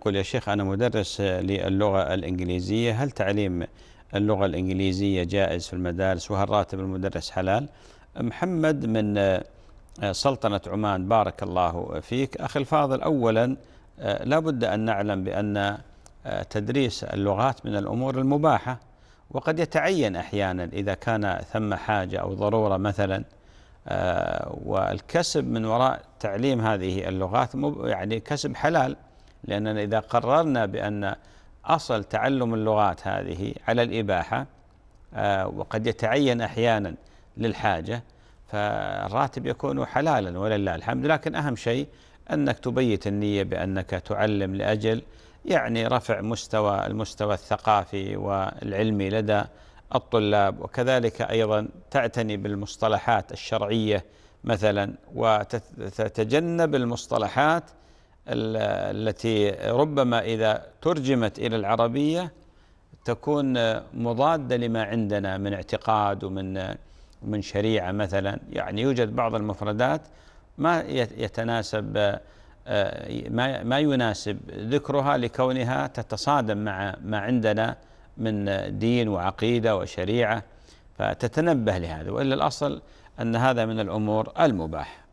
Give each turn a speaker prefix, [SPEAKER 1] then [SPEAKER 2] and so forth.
[SPEAKER 1] يقول يا شيخ أنا مدرس للغة الإنجليزية هل تعليم اللغة الإنجليزية جائز في المدارس وهل راتب المدرس حلال محمد من آه، سلطنة عمان بارك الله فيك أخي الفاضل أولا آه، لا بد أن نعلم بأن آه، تدريس اللغات من الأمور المباحة وقد يتعين أحيانا إذا كان ثم حاجة أو ضرورة مثلا والكسب من وراء تعليم هذه اللغات يعني كسب حلال لأننا إذا قررنا بأن أصل تعلم اللغات هذه على الإباحة آه، وقد يتعين أحيانا للحاجة فالراتب يكون حلالا ولله الحمد لكن أهم شيء أنك تبيت النية بأنك تعلم لأجل يعني رفع مستوى المستوى الثقافي والعلمي لدى الطلاب وكذلك أيضا تعتني بالمصطلحات الشرعية مثلا وتتجنب المصطلحات التي ربما إذا ترجمت إلى العربية تكون مضادة لما عندنا من اعتقاد ومن من شريعة مثلا يعني يوجد بعض المفردات ما يتناسب آه، ما ما يناسب ذكرها لكونها تتصادم مع ما عندنا من دين وعقيدة وشريعة فتتنبه لهذا وإلا الأصل أن هذا من الأمور المباح